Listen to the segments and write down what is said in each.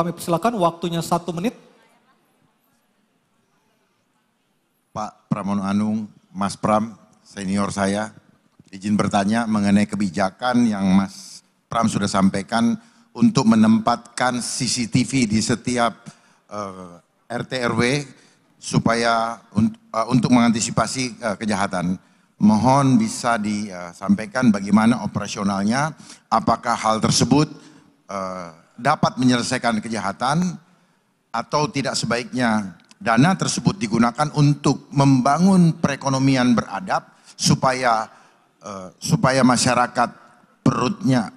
Kami persilakan waktunya satu menit. Pak Pramono Anung, Mas Pram, senior saya, izin bertanya mengenai kebijakan yang Mas Pram sudah sampaikan untuk menempatkan CCTV di setiap uh, eh, RT RW supaya uh, untuk mengantisipasi uh, kejahatan. Mohon bisa disampaikan bagaimana operasionalnya, apakah hal tersebut uh, dapat menyelesaikan kejahatan atau tidak sebaiknya dana tersebut digunakan untuk membangun perekonomian beradab supaya eh, supaya masyarakat perutnya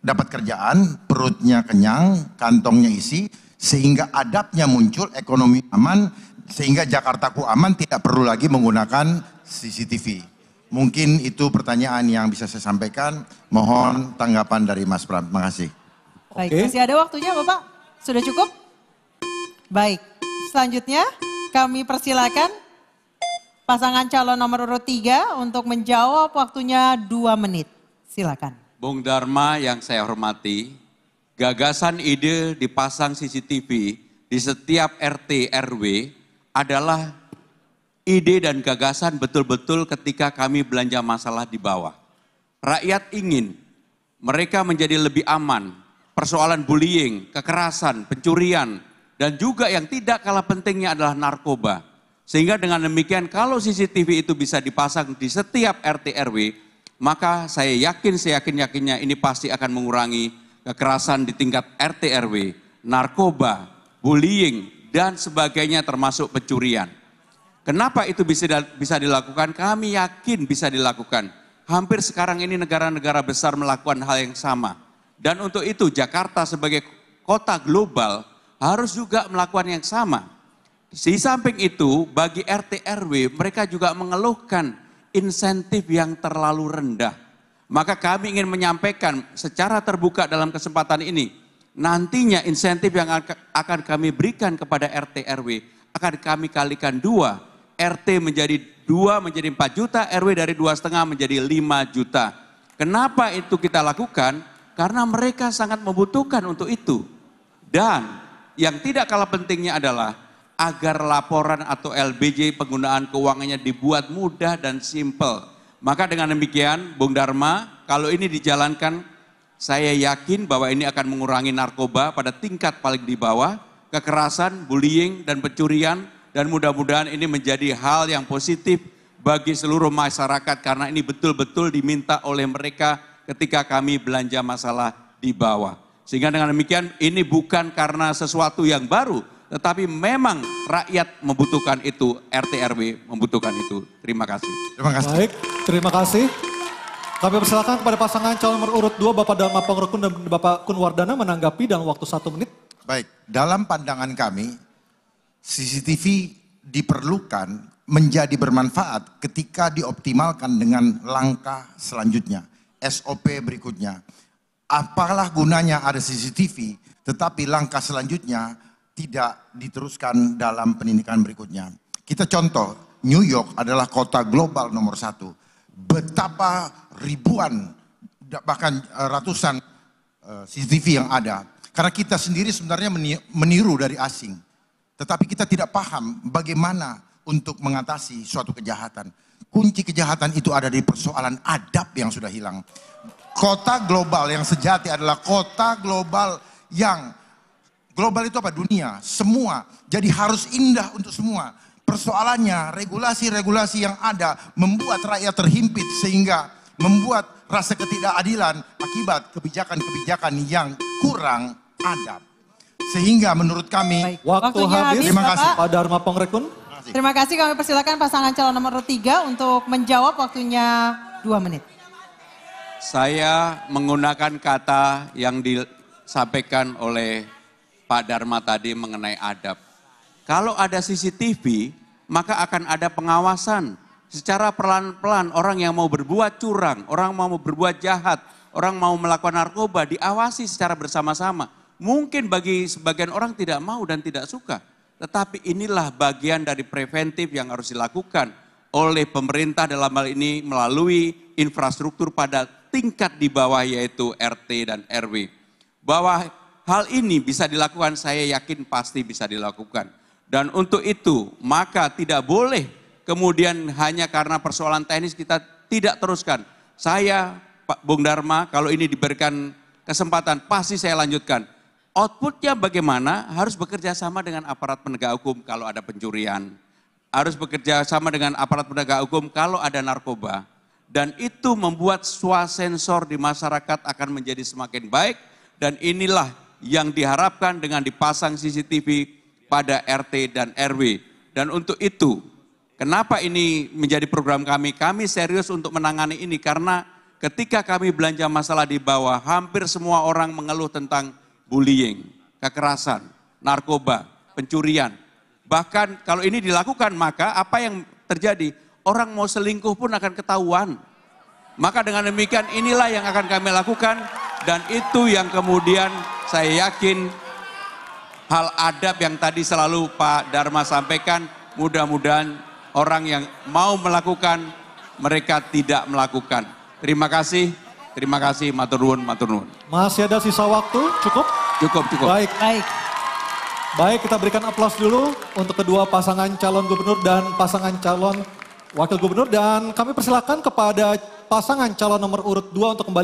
dapat kerjaan, perutnya kenyang, kantongnya isi sehingga adabnya muncul, ekonomi aman sehingga Jakarta Jakartaku aman tidak perlu lagi menggunakan CCTV. Mungkin itu pertanyaan yang bisa saya sampaikan. Mohon tanggapan dari Mas Pram. Terima kasih. Baik, masih ada waktunya Bapak? Sudah cukup? Baik, selanjutnya kami persilakan pasangan calon nomor urut tiga untuk menjawab waktunya dua menit. Silakan. Bung Dharma yang saya hormati, gagasan ide dipasang CCTV di setiap RT RW adalah ide dan gagasan betul-betul ketika kami belanja masalah di bawah. Rakyat ingin mereka menjadi lebih aman, persoalan bullying, kekerasan, pencurian, dan juga yang tidak kalah pentingnya adalah narkoba. Sehingga dengan demikian kalau CCTV itu bisa dipasang di setiap RT RW, maka saya yakin saya yakin yakinnya ini pasti akan mengurangi kekerasan di tingkat RT RW, narkoba, bullying dan sebagainya termasuk pencurian. Kenapa itu bisa bisa dilakukan? Kami yakin bisa dilakukan. Hampir sekarang ini negara-negara besar melakukan hal yang sama. Dan untuk itu Jakarta sebagai kota global harus juga melakukan yang sama. Di samping itu, bagi RT RW mereka juga mengeluhkan insentif yang terlalu rendah. Maka kami ingin menyampaikan secara terbuka dalam kesempatan ini, nantinya insentif yang akan kami berikan kepada RT RW akan kami kalikan dua. RT menjadi dua menjadi empat juta, RW dari dua setengah menjadi lima juta. Kenapa itu kita lakukan? Karena mereka sangat membutuhkan untuk itu. Dan yang tidak kalah pentingnya adalah agar laporan atau LBJ penggunaan keuangannya dibuat mudah dan simple. Maka dengan demikian, Bung Dharma, kalau ini dijalankan, saya yakin bahwa ini akan mengurangi narkoba pada tingkat paling di bawah, kekerasan, bullying, dan pencurian, dan mudah-mudahan ini menjadi hal yang positif bagi seluruh masyarakat karena ini betul-betul diminta oleh mereka ketika kami belanja masalah di bawah. Sehingga dengan demikian ini bukan karena sesuatu yang baru, tetapi memang rakyat membutuhkan itu, RT RW membutuhkan itu. Terima kasih. Terima kasih. Baik, terima kasih. Kami persilakan kepada pasangan calon nomor urut 2 Bapak Dalma Pangrokun dan Bapak Kunwardana menanggapi dalam waktu satu menit. Baik, dalam pandangan kami CCTV diperlukan menjadi bermanfaat ketika dioptimalkan dengan langkah selanjutnya. SOP berikutnya. Apalah gunanya ada CCTV, tetapi langkah selanjutnya tidak diteruskan dalam pendidikan berikutnya. Kita contoh, New York adalah kota global nomor satu. Betapa ribuan, bahkan e, ratusan e, CCTV yang ada. Karena kita sendiri sebenarnya meniru dari asing. Tetapi kita tidak paham bagaimana untuk mengatasi suatu kejahatan. Kunci kejahatan itu ada di persoalan adab yang sudah hilang. Kota global yang sejati adalah kota global yang global itu apa? Dunia, semua. Jadi harus indah untuk semua. Persoalannya regulasi-regulasi yang ada membuat rakyat terhimpit sehingga membuat rasa ketidakadilan akibat kebijakan-kebijakan yang kurang adab. Sehingga menurut kami Baik. waktu habis. habis. Terima kasih Pak Dharma Pongrekun kasih. Terima kasih kami persilakan pasangan calon nomor tiga untuk menjawab waktunya dua menit. Saya menggunakan kata yang disampaikan oleh Pak Dharma tadi mengenai adab. Kalau ada CCTV, maka akan ada pengawasan. Secara pelan-pelan orang yang mau berbuat curang, orang mau berbuat jahat, orang mau melakukan narkoba diawasi secara bersama-sama. Mungkin bagi sebagian orang tidak mau dan tidak suka. Tetapi inilah bagian dari preventif yang harus dilakukan oleh pemerintah dalam hal ini melalui infrastruktur pada tingkat di bawah yaitu RT dan RW. Bahwa hal ini bisa dilakukan, saya yakin pasti bisa dilakukan. Dan untuk itu, maka tidak boleh kemudian hanya karena persoalan teknis kita tidak teruskan. Saya, Pak Bung Dharma, kalau ini diberikan kesempatan, pasti saya lanjutkan Outputnya bagaimana? Harus bekerja sama dengan aparat penegak hukum kalau ada pencurian. Harus bekerja sama dengan aparat penegak hukum kalau ada narkoba. Dan itu membuat suasensor di masyarakat akan menjadi semakin baik. Dan inilah yang diharapkan dengan dipasang CCTV pada RT dan RW. Dan untuk itu, kenapa ini menjadi program kami? Kami serius untuk menangani ini karena ketika kami belanja masalah di bawah, hampir semua orang mengeluh tentang bullying, kekerasan, narkoba, pencurian. Bahkan kalau ini dilakukan maka apa yang terjadi? Orang mau selingkuh pun akan ketahuan. Maka dengan demikian inilah yang akan kami lakukan dan itu yang kemudian saya yakin hal adab yang tadi selalu Pak Dharma sampaikan mudah-mudahan orang yang mau melakukan mereka tidak melakukan. Terima kasih. Terima kasih, Matur Nuwun, Masih ada sisa waktu, cukup. Cukup, cukup. Baik. Baik. Baik, kita berikan aplaus dulu untuk kedua pasangan calon gubernur dan pasangan calon wakil gubernur. Dan kami persilakan kepada pasangan calon nomor urut dua untuk kembali